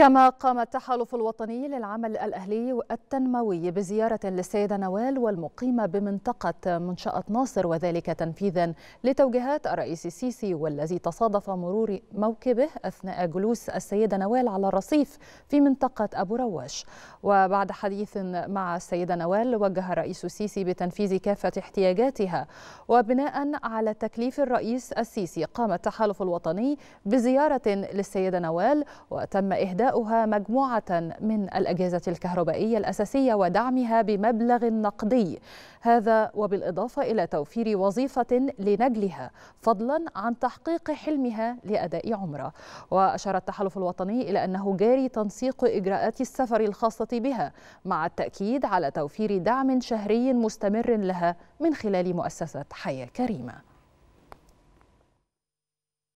كما قام التحالف الوطني للعمل الأهلي والتنموي بزيارة للسيدة نوال والمقيمة بمنطقة منشأة ناصر وذلك تنفيذا لتوجيهات الرئيس السيسي والذي تصادف مرور موكبه أثناء جلوس السيدة نوال على الرصيف في منطقة أبو رواش وبعد حديث مع السيدة نوال وجه الرئيس السيسي بتنفيذ كافة احتياجاتها وبناء على تكليف الرئيس السيسي قام التحالف الوطني بزيارة للسيدة نوال وتم إهداء شراؤها مجموعة من الأجهزة الكهربائية الأساسية ودعمها بمبلغ نقدي هذا وبالإضافة إلى توفير وظيفة لنجلها فضلا عن تحقيق حلمها لأداء عمرة وأشار التحالف الوطني إلى أنه جاري تنسيق إجراءات السفر الخاصة بها مع التأكيد على توفير دعم شهري مستمر لها من خلال مؤسسة حياة كريمة